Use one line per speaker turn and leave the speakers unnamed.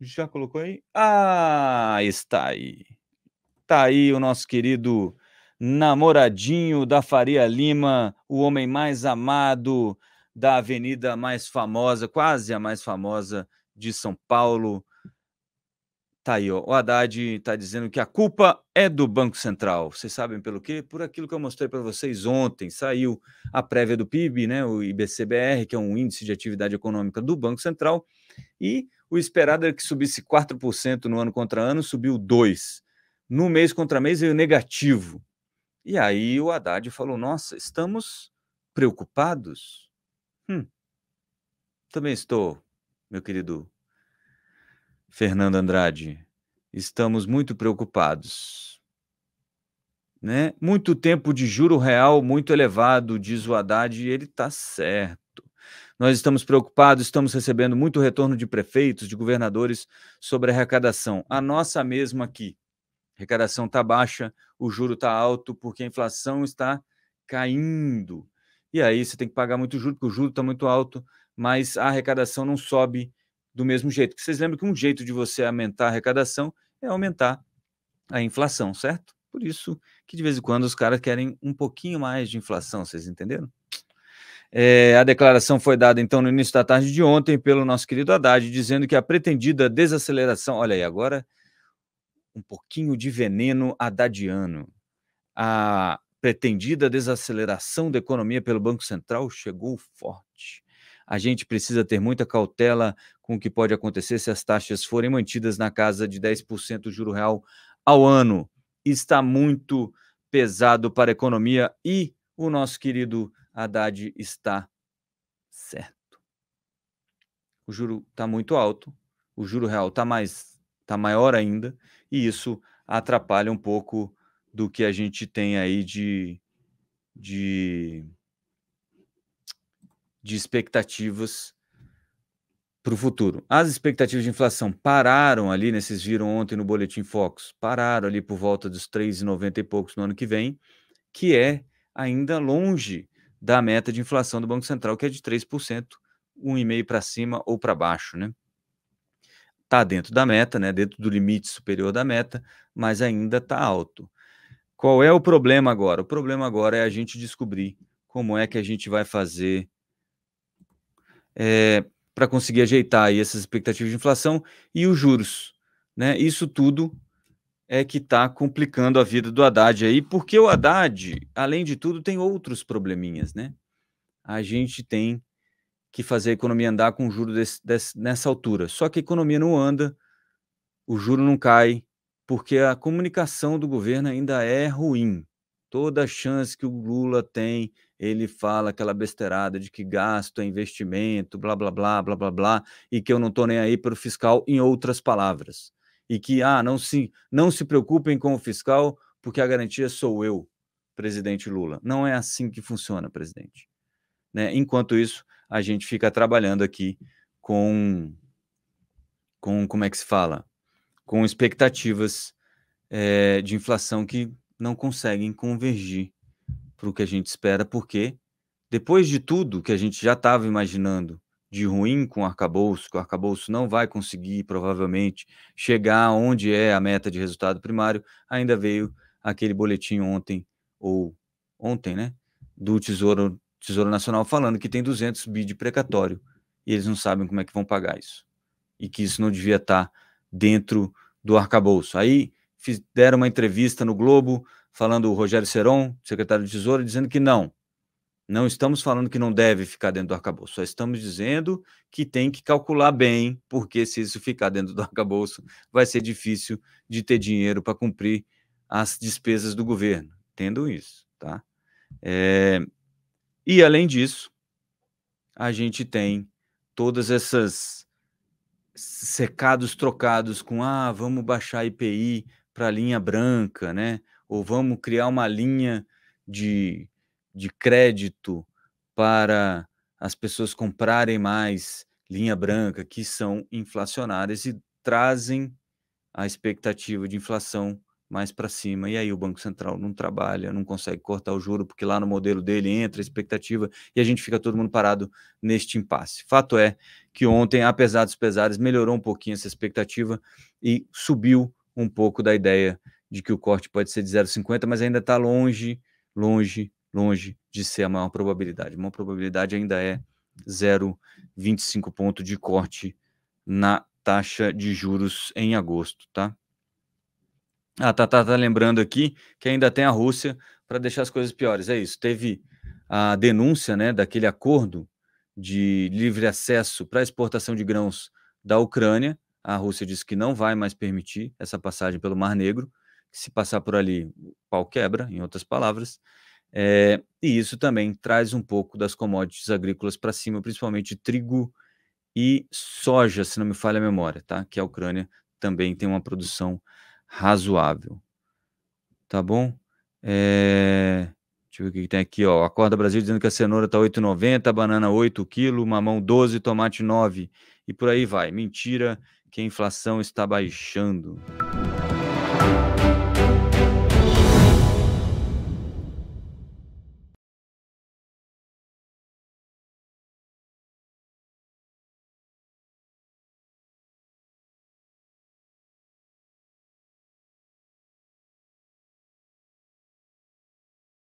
Já colocou aí? Ah, está aí. Está aí o nosso querido namoradinho da Faria Lima, o homem mais amado da avenida mais famosa, quase a mais famosa de São Paulo, Tá aí, ó. o Haddad está dizendo que a culpa é do Banco Central. Vocês sabem pelo quê? Por aquilo que eu mostrei para vocês ontem. Saiu a prévia do PIB, né, o IBCBR, que é um índice de atividade econômica do Banco Central, e o esperado era é que subisse 4% no ano contra ano, subiu 2%. No mês contra mês veio negativo. E aí o Haddad falou: nossa, estamos preocupados? Hum, também estou, meu querido Fernando Andrade. Estamos muito preocupados. Né? Muito tempo de juro real muito elevado, diz o Haddad, e ele está certo. Nós estamos preocupados, estamos recebendo muito retorno de prefeitos, de governadores sobre a arrecadação. A nossa mesma aqui. A arrecadação está baixa, o juro está alto, porque a inflação está caindo. E aí você tem que pagar muito juro, porque o juro está muito alto, mas a arrecadação não sobe do mesmo jeito. Porque vocês lembram que um jeito de você aumentar a arrecadação é aumentar a inflação, certo? Por isso que de vez em quando os caras querem um pouquinho mais de inflação, vocês entenderam? É, a declaração foi dada então no início da tarde de ontem pelo nosso querido Haddad, dizendo que a pretendida desaceleração, olha aí, agora um pouquinho de veneno haddadiano. A pretendida desaceleração da economia pelo Banco Central chegou forte a gente precisa ter muita cautela com o que pode acontecer se as taxas forem mantidas na casa de 10% do juro real ao ano. Está muito pesado para a economia e o nosso querido Haddad está certo. O juro está muito alto, o juro real está mais está maior ainda e isso atrapalha um pouco do que a gente tem aí de, de de expectativas para o futuro. As expectativas de inflação pararam ali, né? Vocês viram ontem no Boletim Fox, pararam ali por volta dos 3,90 e poucos no ano que vem, que é ainda longe da meta de inflação do Banco Central, que é de 3%, 1,5% para cima ou para baixo, né? Está dentro da meta, né? Dentro do limite superior da meta, mas ainda está alto. Qual é o problema agora? O problema agora é a gente descobrir como é que a gente vai fazer é, para conseguir ajeitar aí essas expectativas de inflação e os juros. Né? Isso tudo é que está complicando a vida do Haddad aí, porque o Haddad, além de tudo, tem outros probleminhas, né? A gente tem que fazer a economia andar com juro desse, desse, nessa altura. Só que a economia não anda, o juro não cai, porque a comunicação do governo ainda é ruim. Toda a chance que o Lula tem ele fala aquela besteirada de que gasto é investimento, blá, blá, blá, blá, blá, blá, e que eu não estou nem aí para o fiscal, em outras palavras. E que, ah, não se, não se preocupem com o fiscal, porque a garantia sou eu, presidente Lula. Não é assim que funciona, presidente. Né? Enquanto isso, a gente fica trabalhando aqui com, com como é que se fala? Com expectativas é, de inflação que não conseguem convergir para o que a gente espera, porque depois de tudo que a gente já estava imaginando de ruim com o arcabouço, que o arcabouço não vai conseguir, provavelmente, chegar onde é a meta de resultado primário, ainda veio aquele boletim ontem, ou ontem, né, do Tesouro, Tesouro Nacional falando que tem 200 bi de precatório e eles não sabem como é que vão pagar isso. E que isso não devia estar tá dentro do arcabouço. Aí deram uma entrevista no Globo, falando o Rogério Seron, secretário de Tesouro, dizendo que não. Não estamos falando que não deve ficar dentro do arcabouço, só estamos dizendo que tem que calcular bem, porque se isso ficar dentro do arcabouço, vai ser difícil de ter dinheiro para cumprir as despesas do governo. Tendo isso, tá? É... E além disso, a gente tem todas essas secados trocados com ah, vamos baixar IPI para a linha branca, né? ou vamos criar uma linha de, de crédito para as pessoas comprarem mais linha branca, que são inflacionárias e trazem a expectativa de inflação mais para cima. E aí o Banco Central não trabalha, não consegue cortar o juro, porque lá no modelo dele entra a expectativa e a gente fica todo mundo parado neste impasse. Fato é que ontem, apesar dos pesares, melhorou um pouquinho essa expectativa e subiu um pouco da ideia de que o corte pode ser de 0,50, mas ainda está longe, longe, longe de ser a maior probabilidade. A maior probabilidade ainda é 0,25 ponto de corte na taxa de juros em agosto, tá? A Tata tá lembrando aqui que ainda tem a Rússia para deixar as coisas piores. É isso. Teve a denúncia, né, daquele acordo de livre acesso para exportação de grãos da Ucrânia. A Rússia disse que não vai mais permitir essa passagem pelo Mar Negro se passar por ali, o pau quebra, em outras palavras. É, e isso também traz um pouco das commodities agrícolas para cima, principalmente trigo e soja, se não me falha a memória, tá? Que a Ucrânia também tem uma produção razoável. Tá bom? É... Deixa eu ver o que tem aqui, ó. Acorda Brasil dizendo que a cenoura tá 8,90, a banana 8 kg, mamão 12, tomate 9 e por aí vai. Mentira que a inflação está baixando.